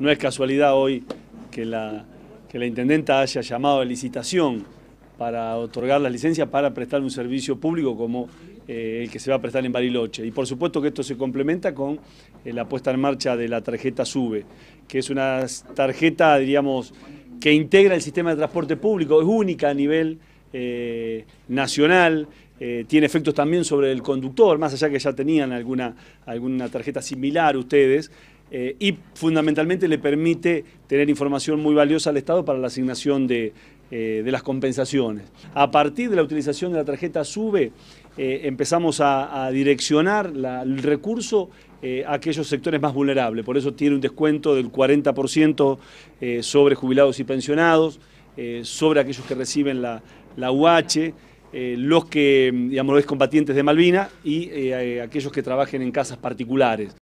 No es casualidad hoy que la, que la intendenta haya llamado a licitación para otorgar la licencia para prestar un servicio público como eh, el que se va a prestar en Bariloche. Y por supuesto que esto se complementa con eh, la puesta en marcha de la tarjeta SUBE, que es una tarjeta, diríamos, que integra el sistema de transporte público, es única a nivel eh, nacional, tiene efectos también sobre el conductor, más allá que ya tenían alguna, alguna tarjeta similar ustedes, y fundamentalmente le permite tener información muy valiosa al Estado para la asignación de, eh, las compensaciones. A partir de la utilización de la tarjeta SUBE, eh, empezamos a, direccionar el recurso eh, a aquellos sectores más vulnerables. Por eso tiene un descuento del 40% sobre jubilados y pensionados, sobre aquellos que reciben la, UH. los que, mm, digamos, los combatientes de Malvina y aquellos que trabajen en casas particulares.